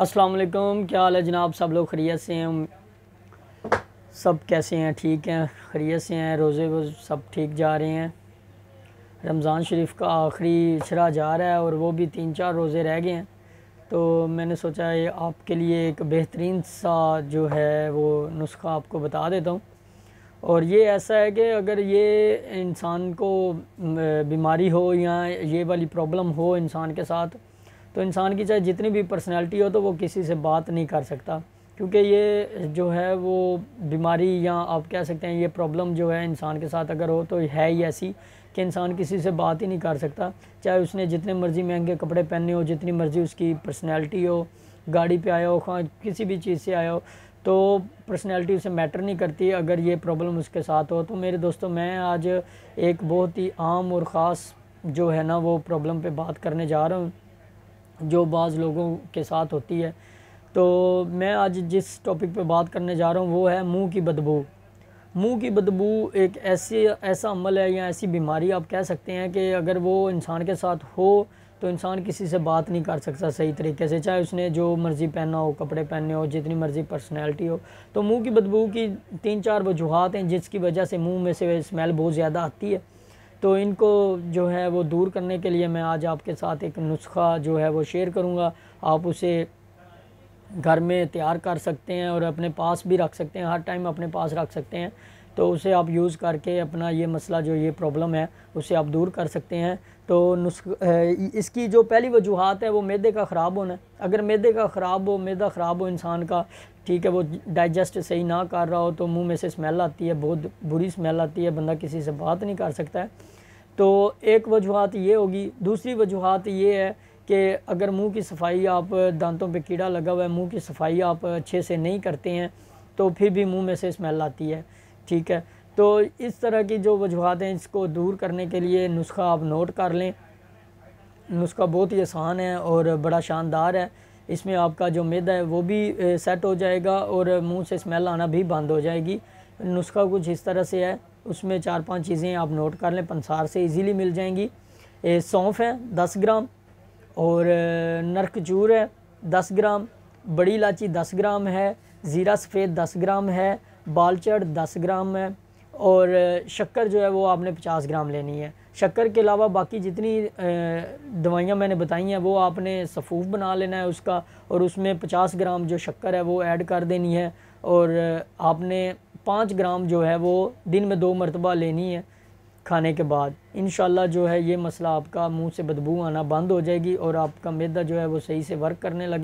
अस्सलाम वालेकुम क्या हाल है जनाब सब लोग खरीत से हैं सब कैसे हैं ठीक हैं खरीत से हैं रोज़े वो सब ठीक जा रहे हैं रमज़ान शरीफ का आखिरी इशरा जा रहा है और वो भी तीन चार रोज़े रह गए हैं तो मैंने सोचा ये आपके लिए एक बेहतरीन सा जो है वो नुस्खा आपको बता देता हूँ और ये ऐसा है कि अगर ये इंसान को बीमारी हो या ये वाली प्रॉब्लम हो इंसान के साथ तो इंसान की चाहे जितनी भी पर्सनैलिटी हो तो वो किसी से बात नहीं कर सकता क्योंकि ये जो है वो बीमारी या आप कह सकते हैं ये प्रॉब्लम जो है इंसान के साथ अगर हो तो है ही ऐसी कि इंसान किसी से बात ही नहीं कर सकता चाहे उसने जितने मर्ज़ी महंगे कपड़े पहने हो जितनी मर्ज़ी उसकी पर्सनैलिटी हो गाड़ी पे आया हो किसी भी चीज़ से आया हो तो पर्सनैलिटी उसे मैटर नहीं करती अगर ये प्रॉब्लम उसके साथ हो तो मेरे दोस्तों मैं आज एक बहुत ही आम और ख़ास जो है ना वो प्रॉब्लम पर बात करने जा रहा हूँ जो बाज़ लोगों के साथ होती है तो मैं आज जिस टॉपिक पे बात करने जा रहा हूँ वो है मुंह की बदबू मुंह की बदबू एक ऐसी ऐसा अमल है या ऐसी बीमारी आप कह सकते हैं कि अगर वो इंसान के साथ हो तो इंसान किसी से बात नहीं कर सकता सही तरीके से चाहे उसने जो मर्ज़ी पहना हो कपड़े पहने हो जितनी मर्ज़ी पर्सनैलिटी हो तो मुंह की बदबू की तीन चार वजूहत हैं जिसकी वजह से मुंह में से स्मेल बहुत ज़्यादा आती है तो इनको जो है वो दूर करने के लिए मैं आज आपके साथ एक नुस्खा जो है वो शेयर करूँगा आप उसे घर में तैयार कर सकते हैं और अपने पास भी रख सकते हैं हर टाइम अपने पास रख सकते हैं तो उसे आप यूज़ करके अपना ये मसला जो ये प्रॉब्लम है उसे आप दूर कर सकते हैं तो नुस्ख इसकी जो पहली वजूहत है वो मैदे का ख़राब होना अगर मैदे का ख़राब हो मैदा ख़राब हो इंसान का ठीक है वो डाइजेस्ट सही ना कर रहा हो तो मुंह में से स्मेल आती है बहुत बुरी स्मेल आती है बंदा किसी से बात नहीं कर सकता है तो एक वजूहत ये होगी दूसरी वजूहत ये है कि अगर मुंह की सफाई आप दांतों पे कीड़ा लगा हुआ है मुंह की सफाई आप अच्छे से नहीं करते हैं तो फिर भी मुंह में से स्मेल आती है ठीक है तो इस तरह की जो वजूहत हैं इसको दूर करने के लिए नुस्खा आप नोट कर लें नुस्खा बहुत ही आसान है और बड़ा शानदार है इसमें आपका जो मैदा है वो भी सेट हो जाएगा और मुंह से स्मेल आना भी बंद हो जाएगी नुस्खा कुछ इस तरह से है उसमें चार पांच चीज़ें आप नोट कर लें पंसार से इजीली मिल जाएंगी सौंफ है दस ग्राम और नरकजूर है दस ग्राम बड़ी इलायची दस ग्राम है ज़ीरा सफ़ेद दस ग्राम है बालचड़ दस ग्राम है और शक्कर जो है वो आपने पचास ग्राम लेनी है शक्कर के अलावा बाकी जितनी दवाइयाँ मैंने बताई हैं वो आपने सफ़ूफ बना लेना है उसका और उसमें पचास ग्राम जो शक्कर है वो ऐड कर देनी है और आपने पाँच ग्राम जो है वो दिन में दो मरतबा लेनी है खाने के बाद इन जो है ये मसला आपका मुंह से बदबू आना बंद हो जाएगी और आपका मैदा जो है वो सही से वर्क करने लगे